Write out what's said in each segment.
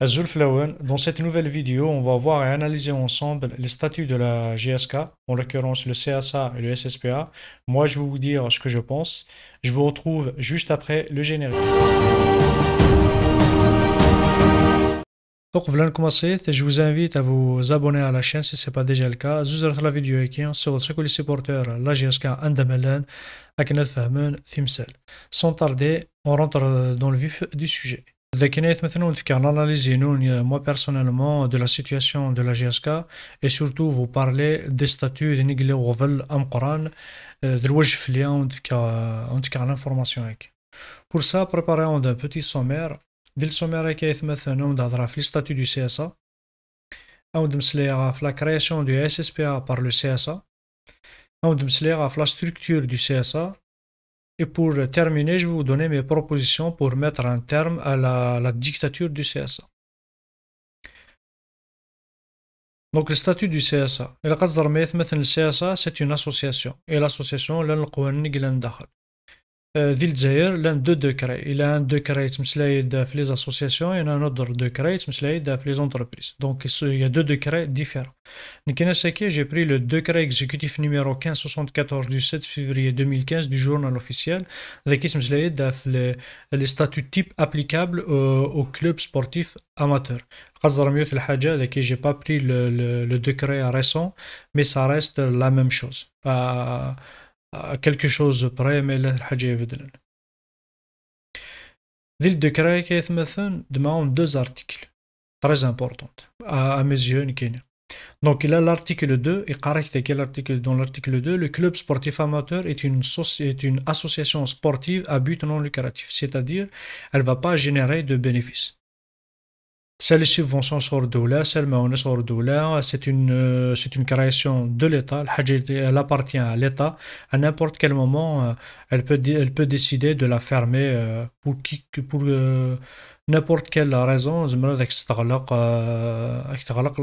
Dans cette nouvelle vidéo, on va voir et analyser ensemble les statuts de la GSK, en l'occurrence le CSA et le SSPA. Moi, je vais vous dire ce que je pense. Je vous retrouve juste après le générique. Donc, vous commencer, je vous invite à vous abonner à la chaîne si ce n'est pas déjà le cas. Vous la vidéo et qui sur les la GSK, Andamelan, notre fahman Thimsel. Sans tarder, on rentre dans le vif du sujet on analyse, euh, moi personnellement, de la situation de la GSK et surtout vous parler des statuts de Ghazal am Quran, de l'ouajflia, en tout cas l'information. Pour ça, préparons un petit sommaire. Dès le sommaire, on les statuts du CSA, on la création du SSPA par le CSA, on la structure du CSA, et pour terminer, je vais vous donner mes propositions pour mettre un terme à la, dictature du CSA. Donc le statut du CSA. Le la مثلا c'est une association et l'association لا le il y a deux décrets. Il y a un décret qui s'applique les associations et un autre décret qui s'applique les entreprises. Donc il y a deux décrets différents. J'ai pris le décret exécutif numéro 1574 du 7 février 2015 du journal officiel, qui s'applique statuts type applicable aux clubs sportifs amateurs. Je j'ai pas pris le décret récent, mais ça reste la même chose quelque chose près mais la haja L'île de demande deux articles très importants à, mes yeux donc il a l'article 2 et article dans l'article 2 le club sportif amateur est une, est une association sportive à but non lucratif c'est-à-dire elle ne va pas générer de bénéfices celle subvention sur c'est mêmes sur c'est une, euh, c'est une création de l'État, elle appartient à l'État. À n'importe quel moment, euh, elle peut, elle peut décider de la fermer euh, pour, qui, pour n'importe quelle raison,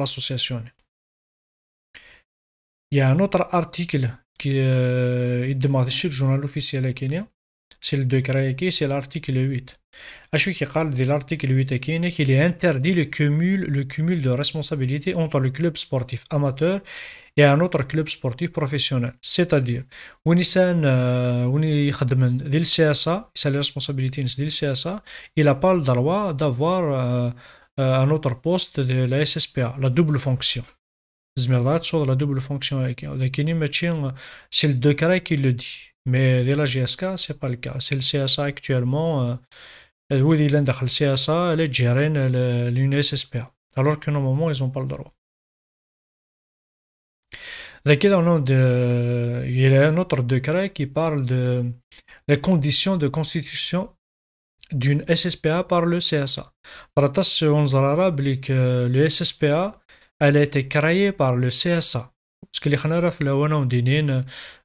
l'association. Il y a un autre article qui est demandé sur le journal officiel Kenya c'est le c'est l'article 8 ce qui parle de l'article 8 qu'il est interdit le cumul, le cumul de responsabilités entre le club sportif amateur et un autre club sportif professionnel. C'est-à-dire, c'est la responsabilité CSA, il n'a pas le droit d'avoir euh, euh, un autre poste de la SSPA, la double fonction. la double fonction. C'est le décret qui le dit. Mais de la GSK, ce n'est pas le cas. C'est le CSA actuellement. Euh, euh, où il dans le CSA, elle est euh, e SSPA, Alors que normalement, ils n'ont pas le droit. il y a un autre décret qui parle de les conditions de constitution d'une SSPA par le CSA. Par le SSPA, elle a été créée par le CSA. Ce que les là,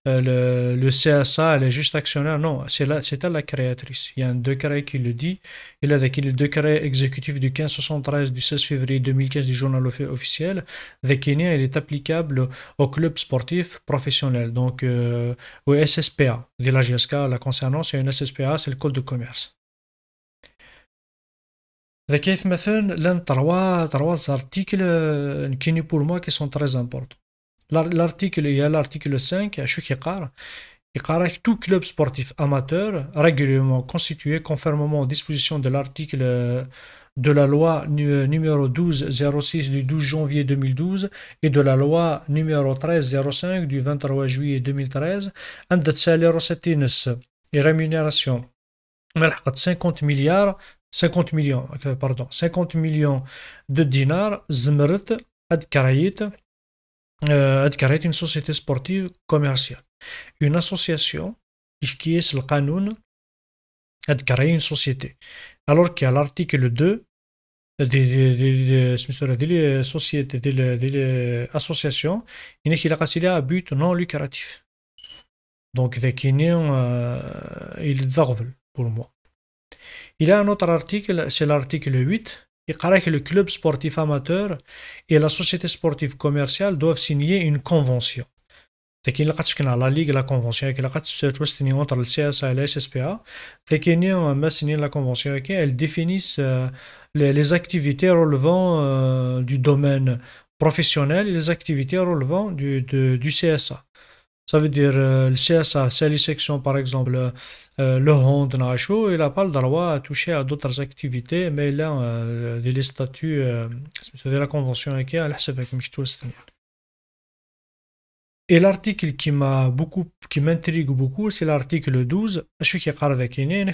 euh, le, le CSA, elle est juste actionnaire. Non, c'est là, elle la créatrice. Il y a un décret qui le dit. Il là, a le décret exécutif du 1573 du 16 février 2015 du journal officiel, Le il est applicable au club sportif professionnel. Donc, euh, au SSPA. De la GSK, la concernance, c'est un SSPA, c'est le code de commerce. Vekenia, il l'un trois, trois articles euh, qui, pour moi, qui sont très importants. L'article, il y a l'article 5, tout club sportif amateur régulièrement constitué conformément aux dispositions de l'article euh, de la loi numéro 1206 du 12 janvier 2012 et de la loi numéro 1305 du 23 juillet 2013 and et rémunération 50 milliards 50 millions euh, pardon 50 millions de dinars zmrt ad eh, a déclaré une société sportive commerciale une association il est le canon a une société alors qu'il a l'article 2 des sociétés de l'association il est qu'il a un but non lucratif donc eh, il qu'ils pour moi il a un autre article c'est l'article 8 que le club sportif amateur et la société sportive commerciale doivent signer une convention. لكن qu'il a la ligue, la convention avec لقات توستني اونتر السي le le CSA et la SSPA la la convention Elles euh, les activités relevant euh, du domaine professionnel et les activités relevant du CSA. Ça veut dire euh, le CSA, c'est les sections par exemple euh, euh, le Honde Nacho, il n'a pas le droit à toucher à d'autres activités, mais il a des statuts, c'est la convention avec et l'article qui m'a beaucoup, qui m'intrigue beaucoup, c'est l'article 12, qui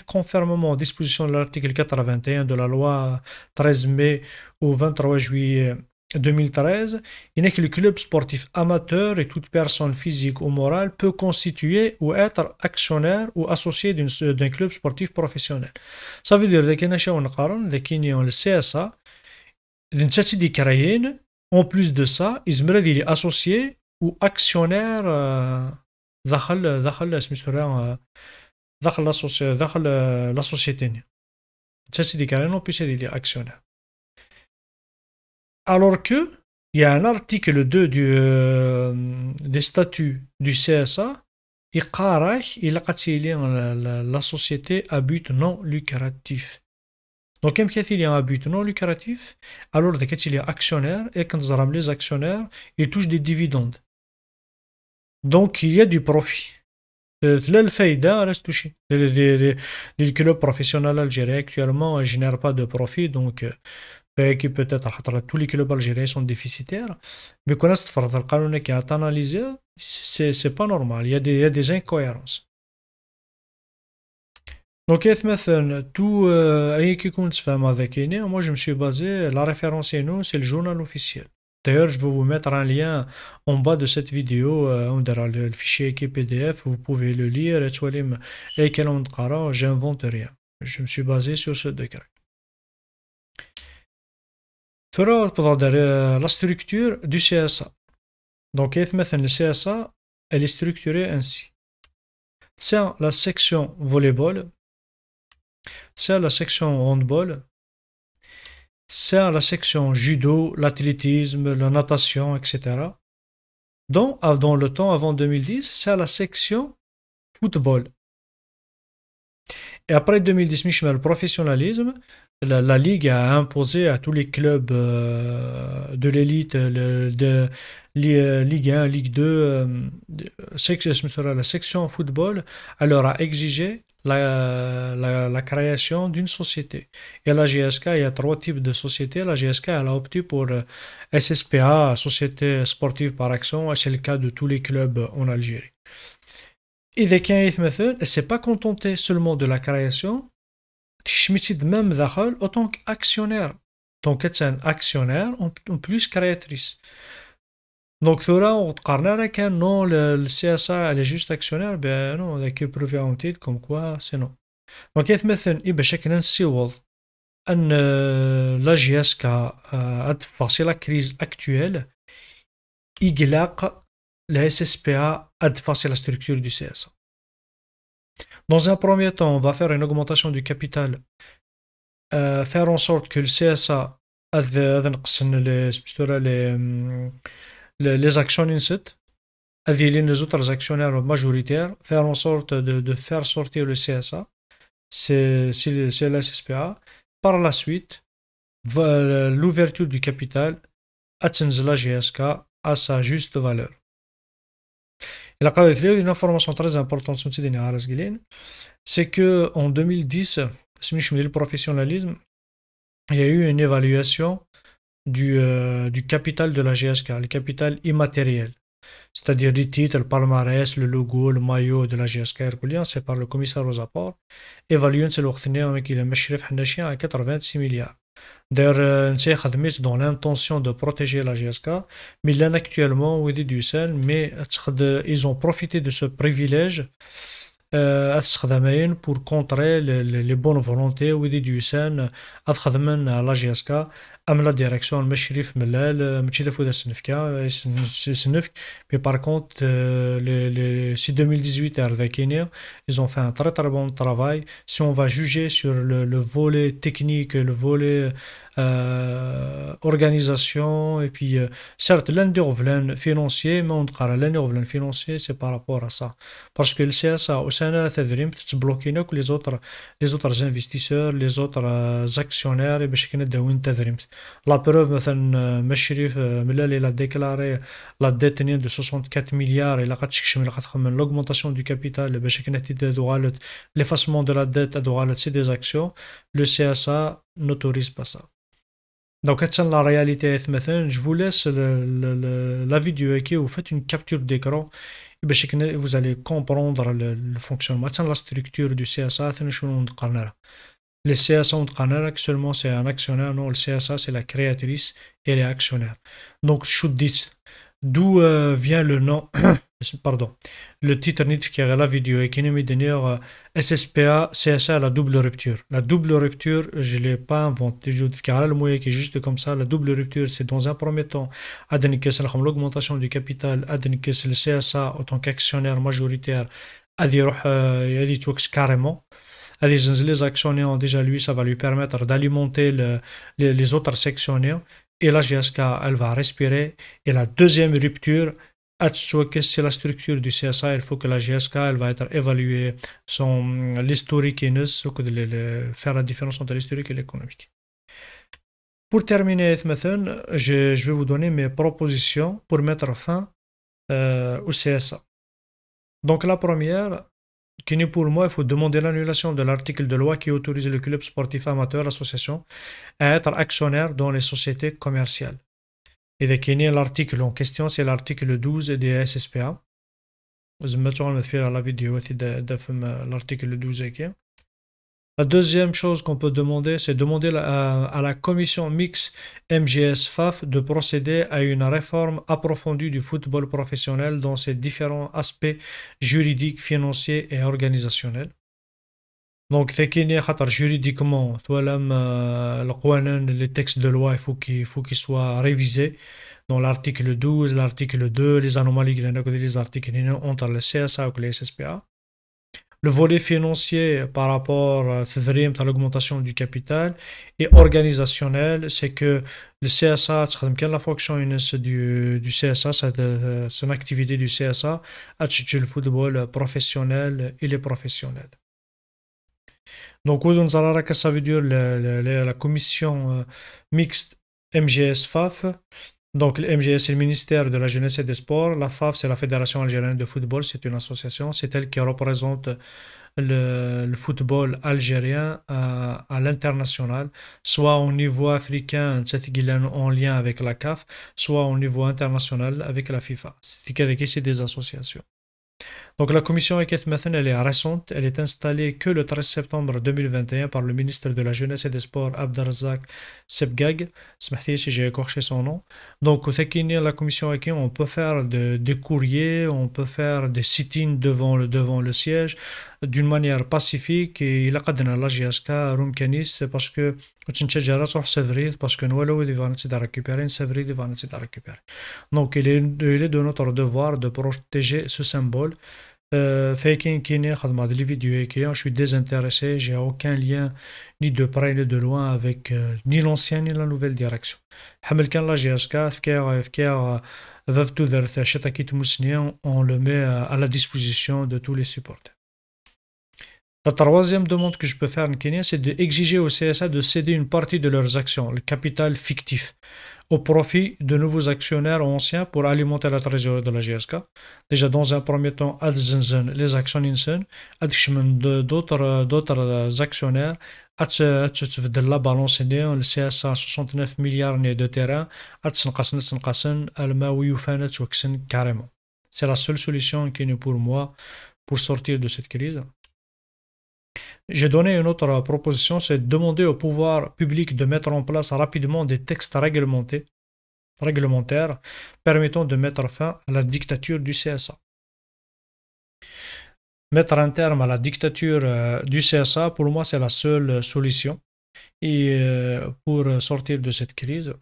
conformément aux dispositions de l'article 81 de la loi 13 mai au 23 juillet 2013, il n'est que le club sportif amateur et toute personne physique ou morale peut constituer ou être actionnaire ou associé d'un club sportif professionnel. Ça veut dire que le CSA, en plus de ça, ils il est associé ou actionnaire euh, dans euh, euh, la société. C'est actionnaire. Alors que il y a un article 2 euh, des statuts du CSA, il a la société à but non lucratif. Donc, quand il y a un but non lucratif, alors qu'il y a actionnaires, et quand les actionnaires, ils touchent des dividendes. Donc, il y a du profit. Euh, le faïda reste touché. Les clubs professionnel algérien actuellement ne génère pas de profit, donc euh, qui peut-être tous les clubs algériens sont déficitaires, mais quand on a le canon qui est analysé, c'est pas normal, il y a des, il y a des incohérences. Donc, tout qui euh, compte je me suis basé la référence c'est nous c'est le journal officiel. D'ailleurs, je vais vous mettre un lien en bas de cette vidéo, euh, on dira le fichier qui est PDF, vous pouvez le lire et n'invente rien. Je me suis basé sur ce document la structure du CSA. Donc, le CSA, elle est structurée ainsi. C'est la section volleyball, c'est la section handball, c'est la section judo, l'athlétisme, la natation, etc. Donc, ah, dans le temps avant 2010, c'est la section football. Et après 2010, je le professionnalisme, la, Ligue a imposé à tous les clubs euh, de l'élite, de euh, Ligue 1, Ligue 2, euh, la section football, elle leur a exigé la, création d'une société. Et la GSK, il y a trois types de sociétés. La GSK, elle a opté pour SSPA, Société Sportive par Action, et c'est le cas de tous les clubs en Algérie. Et ne s'est pas contenté seulement de la création, je me suis dit même, d'accord, en tant qu'actionnaire, tant qu'il un actionnaire, on est plus créatrice. Donc, on va se non, le CSA est juste actionnaire, mais ben non, il n'y a que des preuves en tête, comme quoi, c'est non. Donc, il y a une méthode, il y a une série de choses. Euh, L'AGS euh, a défacé la crise actuelle, il y a la SSPA à a la structure du CSA. Dans un premier temps, on va faire une augmentation du capital, euh, faire en sorte que le CSA les, les actions les autres actionnaires majoritaires, faire en sorte de, faire sortir le CSA, c'est la SSPA. Par la suite, l'ouverture du capital, atteint la GSK à sa juste valeur. Il y a une information très importante sur c'est qu'en 2010, le professionnalisme, il y a eu une évaluation du, euh, capital de la GSK, le capital immatériel, c'est-à-dire du titre, le palmarès, le logo, le maillot de la GSK, c'est par le commissaire aux apports, évalué, c'est avec le à 86 milliards. D'ailleurs, euh, dans l'intention de protéger la GSK, mais là actuellement, mais ils ont profité de ce privilège euh, pour contrer les bonnes volontés ou à la GSK am la direction mais par contre euh, si Mais par contre, si 2018 est ils ont fait un très très bon travail si on va juger sur le, volet technique le volet euh, organisation et puis euh, certes revenus financiers mais on des revenus financier c'est par rapport à ça parce que le CSA au sein de la تتبلوكينا c'est les autres les autres investisseurs les autres actionnaires et باش كنداوين التدريم la preuve, M. Meshrif il a déclaré la dette de 64 milliards et la l'augmentation du capital, l'effacement de la dette, c'est des actions. Le CSA n'autorise pas ça. Donc, la réalité je vous laisse la vidéo qui vous faites une capture d'écran et vous allez comprendre le, fonctionnement, la structure du CSA. Le CSA ont un seulement c'est un actionnaire. Non, le CSA, c'est la créatrice et les actionnaires. Donc, this. D'où euh, vient le nom, pardon, le titre qui la vidéo et qui est d'ailleurs SSPA, CSA, la double rupture. La double rupture, je ne l'ai pas inventé. Je car le moyen qui juste comme ça. La double rupture, c'est dans un premier temps, l'augmentation du capital, le CSA en tant qu'actionnaire majoritaire, à dire euh, carrément les actionnaires, déjà lui, ça va lui permettre d'alimenter les, autres sectionnaires. Et la GSK, elle va respirer. Et la deuxième rupture, c'est la structure du CSA. Il faut que la GSK, elle va être évaluée, son, l'historique et faire la différence entre l'historique et l'économique. Pour terminer, je, je vais vous donner mes propositions pour mettre fin euh, au CSA. Donc la première, pour moi, il faut demander l'annulation de l'article de loi qui autorise le club sportif amateur, l'association, à être actionnaire dans les sociétés commerciales. Et l'article en question, c'est l'article 12 des SSPA. la vidéo L'article 12 la deuxième chose qu'on peut demander, c'est demander à, la commission mixte MGS-FAF de procéder à une réforme approfondie du football professionnel dans ses différents aspects juridiques, financiers et organisationnels. Donc, juridiquement, euh, les textes de loi, il faut qu'ils soient révisés dans l'article 12, l'article 2, les anomalies, les articles entre le CSA et le SSPA le volet financier par rapport à euh, l'augmentation du capital et organisationnel, c'est que le CSA, la fonction du, du CSA, euh, son activité du CSA, c'est le football professionnel et les professionnels. Donc, ça veut dire la commission euh, mixte MGS-FAF, donc, le MGS, c'est le ministère de la Jeunesse et des Sports. La FAF, c'est la Fédération algérienne de football. C'est une association. C'est elle qui représente le, football algérien à, l'international, soit au niveau africain, en lien avec la CAF, soit au niveau international avec la FIFA. C'est des associations. Donc la commission Eket Mathen, elle est récente, elle est installée que le 13 septembre 2021 par le ministre de la Jeunesse et des Sports Abdarzak Sebgag, si j'ai écorché son nom. Donc au la commission AKS-Mathen, on peut faire des courriers, on peut faire des sit-ins devant le, devant le siège, d'une manière pacifique et il a qu'à donner la GSK à parce que Tchinche Jara sur Sevrid parce que Noël Oudi va nous récupérer, Sevrid va nous récupérer. Donc il est, de notre devoir de protéger ce symbole. Euh, Faking n'est pas de vidéo et je suis désintéressé, j'ai aucun lien ni de près ni de loin avec euh, ni l'ancienne ni la nouvelle direction. Hamilkan la GSK, FKR, FKR, Vavtu Dertha, Chetakit Mousnien, on le met à la disposition de tous les supporters. La troisième demande que je peux faire en Kenya, c'est d'exiger au CSA de céder une partie de leurs actions, le capital fictif, au profit de nouveaux actionnaires anciens pour alimenter la trésorerie de la GSK. Déjà, dans un premier temps, les actions pas. d'autres actionnaires, de la balance le CSA 69 milliards de terrain, c'est la seule solution qui est pour moi pour sortir de cette crise. J'ai donné une autre proposition, c'est de demander au pouvoir public de mettre en place rapidement des textes réglementaires permettant de mettre fin à la dictature du CSA. Mettre un terme à la dictature euh, du CSA, pour moi, c'est la seule solution et, euh, pour sortir de cette crise.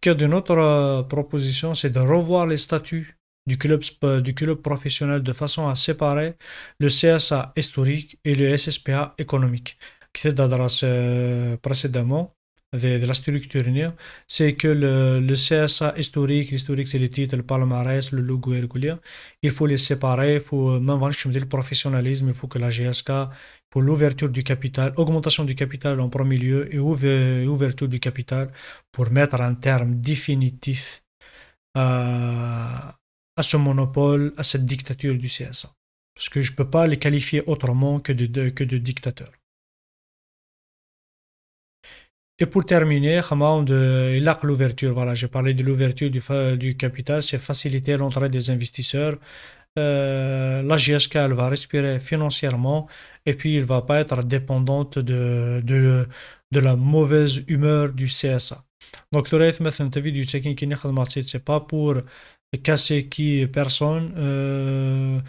Que d'une autre euh, proposition, c'est de revoir les statuts du club, du club professionnel de façon à séparer le CSA historique et le SSPA économique. Qui euh, précédemment, de, la structure c'est que le, le, CSA historique, l'historique c'est les titres, le palmarès, le logo et il faut les séparer, il faut euh, même le professionnalisme, il faut que la GSK, pour l'ouverture du capital, augmentation du capital en premier lieu et ouverture du capital pour mettre un terme définitif à, à ce monopole, à cette dictature du CSA. Parce que je ne peux pas les qualifier autrement que de, que de dictateurs. Et pour terminer, euh, il a l'ouverture. Voilà, j'ai parlé de l'ouverture du, du capital, c'est faciliter l'entrée des investisseurs. Euh, la GSK, elle va respirer financièrement et puis il ne va pas être dépendante de, de, de la mauvaise humeur du CSA. Donc, tu as vu du n'est pas pour Qu'est-ce qui personne. Euh,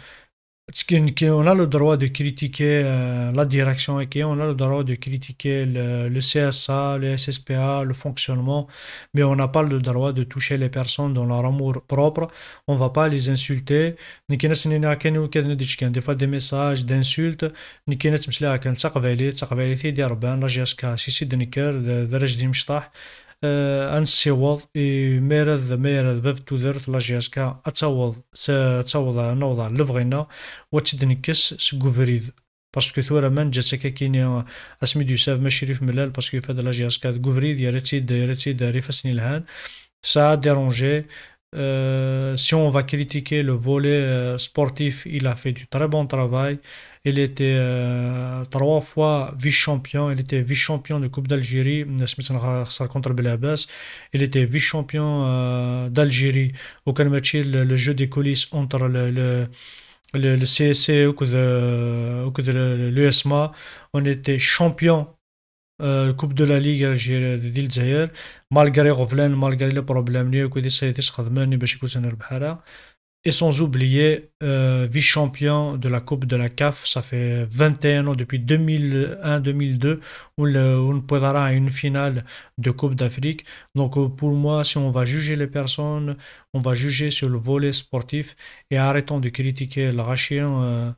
on a le droit de critiquer euh, la direction et on a le droit de critiquer le, le, CSA, le SSPA, le fonctionnement, mais on n'a pas le droit de toucher les personnes dans leur amour propre. On ne va pas les insulter. Des fois, des messages d'insultes. غنسيوض آه، ميرد ميرض باب تودر في لاجياسكا اتاوض تاوض نوضع لفغينا بغينا وتدنكس سكوفريد باسكو ثورا من جاتك هكا كاين دو ساف ماشي ريف ملال باسكو فهاد لاجياسكا كوفريد يا ريتيد يا ريتيد ريفاسني الهان سا ديرونجي Euh, si on va critiquer le volet euh, sportif, il a fait du très bon travail. Il était euh, trois fois vice-champion. Il était vice-champion de Coupe d'Algérie contre Il était vice-champion d'Algérie. Au le, le jeu des coulisses entre le, le le CSC ou l'USMA, on était champion euh, Coupe de la Ligue de malgré Rovlen, malgré les problèmes Et sans oublier, euh, vice-champion de la Coupe de la CAF, ça fait 21 ans, depuis 2001-2002, où, on pourra une finale de Coupe d'Afrique. Donc euh, pour moi, si on va juger les personnes, on va juger sur le volet sportif et arrêtons de critiquer le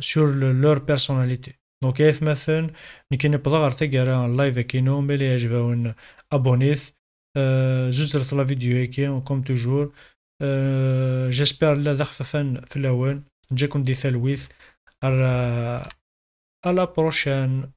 sur leur personnalité. دونك اس مثلا ملي كينبدا غير تيكارا اللايف كينو ملي يعجبون ابونيث آه، جوج درت لا فيديو هيكي كوم توجور جيسبر لا خففا في الاول نجيكم دي ثلويث على على بروشان